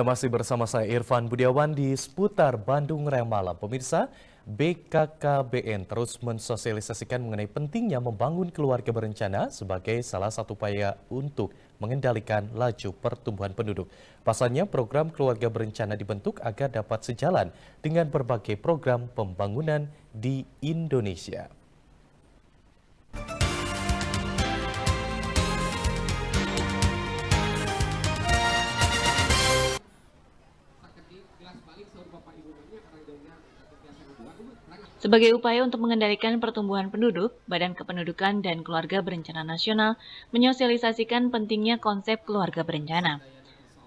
Masih bersama saya Irfan Budiawan di seputar Bandung Raya Malam. Pemirsa, BKKBN terus mensosialisasikan mengenai pentingnya membangun keluarga berencana sebagai salah satu upaya untuk mengendalikan laju pertumbuhan penduduk. Pasalnya, program keluarga berencana dibentuk agar dapat sejalan dengan berbagai program pembangunan di Indonesia. Sebagai upaya untuk mengendalikan pertumbuhan penduduk, Badan Kependudukan dan Keluarga Berencana Nasional menyosialisasikan pentingnya konsep keluarga berencana.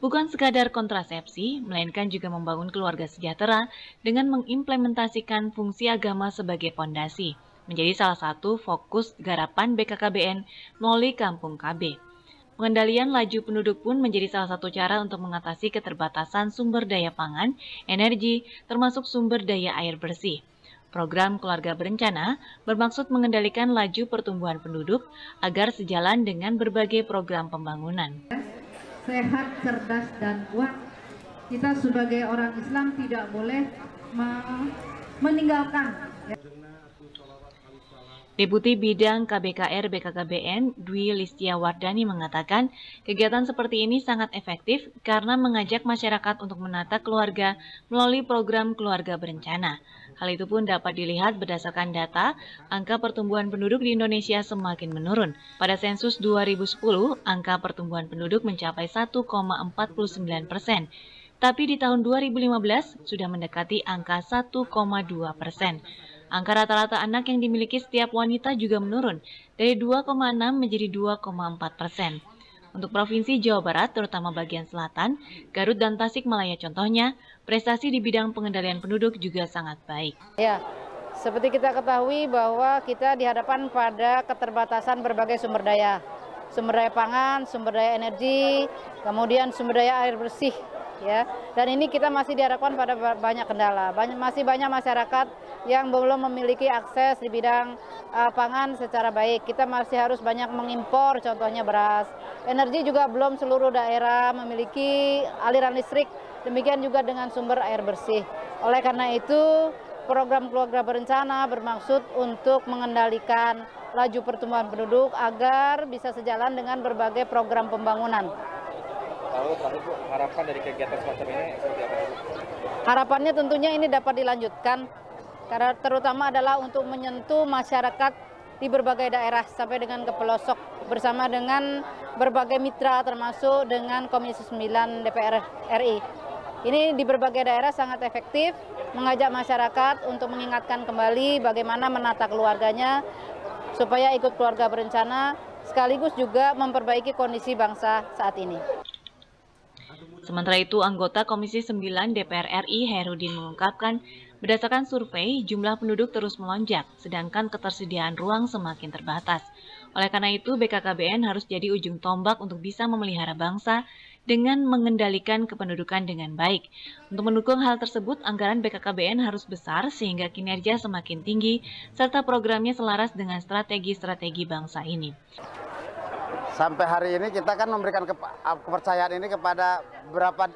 Bukan sekadar kontrasepsi, melainkan juga membangun keluarga sejahtera dengan mengimplementasikan fungsi agama sebagai pondasi, menjadi salah satu fokus garapan BKKBN melalui Kampung KB. Pengendalian laju penduduk pun menjadi salah satu cara untuk mengatasi keterbatasan sumber daya pangan, energi, termasuk sumber daya air bersih Program Keluarga Berencana bermaksud mengendalikan laju pertumbuhan penduduk agar sejalan dengan berbagai program pembangunan. Sehat, cerdas, dan kuat. Kita sebagai orang Islam tidak boleh meninggalkan. Deputi Bidang KBKR BKKBN Dwi Listia Wardani mengatakan kegiatan seperti ini sangat efektif karena mengajak masyarakat untuk menata keluarga melalui program keluarga berencana. Hal itu pun dapat dilihat berdasarkan data, angka pertumbuhan penduduk di Indonesia semakin menurun. Pada sensus 2010, angka pertumbuhan penduduk mencapai 1,49 persen. Tapi di tahun 2015 sudah mendekati angka 1,2 persen. Angka rata-rata anak yang dimiliki setiap wanita juga menurun, dari 2,6 menjadi 2,4 persen. Untuk Provinsi Jawa Barat, terutama bagian selatan, Garut dan Tasikmalaya contohnya, prestasi di bidang pengendalian penduduk juga sangat baik. Ya, seperti kita ketahui bahwa kita dihadapkan pada keterbatasan berbagai sumber daya. Sumber daya pangan, sumber daya energi, kemudian sumber daya air bersih, ya. Dan ini kita masih diharapkan pada banyak kendala. Banyak, masih banyak masyarakat yang belum memiliki akses di bidang uh, pangan secara baik. Kita masih harus banyak mengimpor contohnya beras. Energi juga belum seluruh daerah memiliki aliran listrik. Demikian juga dengan sumber air bersih. Oleh karena itu, program keluarga berencana bermaksud untuk mengendalikan laju pertumbuhan penduduk agar bisa sejalan dengan berbagai program pembangunan tahu terakhir Bu, harapan dari kegiatan semacam ini seperti apa? Harapannya tentunya ini dapat dilanjutkan karena terutama adalah untuk menyentuh masyarakat di berbagai daerah sampai dengan ke pelosok bersama dengan berbagai mitra termasuk dengan Komisi 9 DPR RI. Ini di berbagai daerah sangat efektif mengajak masyarakat untuk mengingatkan kembali bagaimana menata keluarganya supaya ikut keluarga berencana sekaligus juga memperbaiki kondisi bangsa saat ini. Sementara itu, anggota Komisi 9 DPR RI Herudin mengungkapkan, berdasarkan survei, jumlah penduduk terus melonjak, sedangkan ketersediaan ruang semakin terbatas. Oleh karena itu, BKKBN harus jadi ujung tombak untuk bisa memelihara bangsa dengan mengendalikan kependudukan dengan baik. Untuk mendukung hal tersebut, anggaran BKKBN harus besar sehingga kinerja semakin tinggi, serta programnya selaras dengan strategi-strategi bangsa ini. Sampai hari ini kita kan memberikan kepercayaan ini kepada beberapa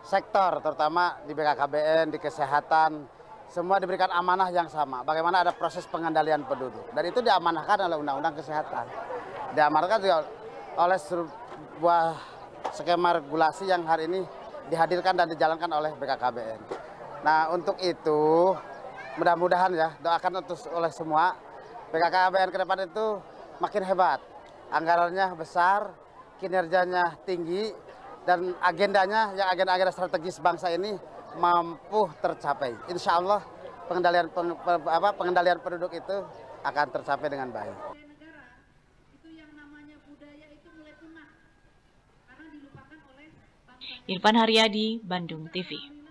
sektor, terutama di BKKBN, di kesehatan, semua diberikan amanah yang sama. Bagaimana ada proses pengendalian penduduk. Dan itu diamanahkan oleh Undang-Undang Kesehatan. Diamanahkan juga oleh sebuah skema regulasi yang hari ini dihadirkan dan dijalankan oleh BKKBN. Nah untuk itu mudah-mudahan ya doakan untuk oleh semua BKKBN ke depan itu makin hebat anggarannya besar, kinerjanya tinggi, dan agendanya yang agenda-agenda strategis bangsa ini mampu tercapai. Insya Allah pengendalian peng, apa, pengendalian penduduk itu akan tercapai dengan baik. Irfan Haryadi, Bandung TV.